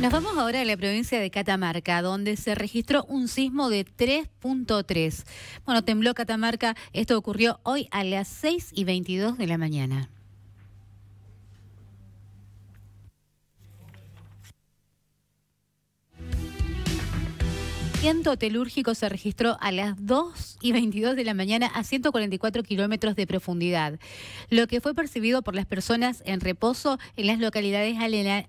Nos vamos ahora a la provincia de Catamarca, donde se registró un sismo de 3.3. Bueno, tembló Catamarca. Esto ocurrió hoy a las 6 y 22 de la mañana. viento telúrgico se registró a las 2 y 22 de la mañana a 144 kilómetros de profundidad, lo que fue percibido por las personas en reposo en las localidades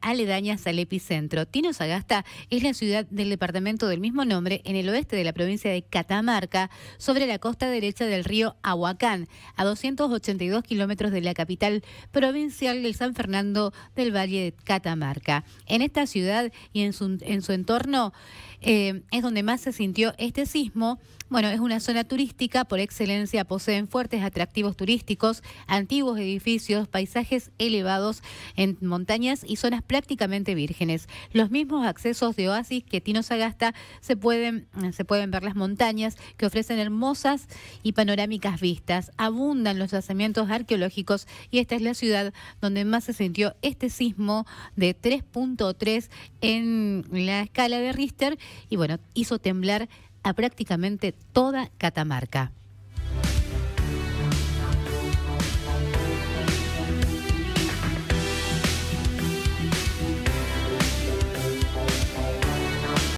aledañas al epicentro. Tino Sagasta es la ciudad del departamento del mismo nombre en el oeste de la provincia de Catamarca, sobre la costa derecha del río Ahuacán, a 282 kilómetros de la capital provincial del San Fernando del Valle de Catamarca. En esta ciudad y en su, en su entorno eh, es donde más se sintió este sismo, bueno, es una zona turística por excelencia, poseen fuertes atractivos turísticos, antiguos edificios, paisajes elevados en montañas y zonas prácticamente vírgenes. Los mismos accesos de oasis que Tino Sagasta se pueden, se pueden ver las montañas que ofrecen hermosas y panorámicas vistas. Abundan los yacimientos arqueológicos y esta es la ciudad donde más se sintió este sismo de 3.3 en la escala de Richter y bueno, hizo temblar a prácticamente toda Catamarca.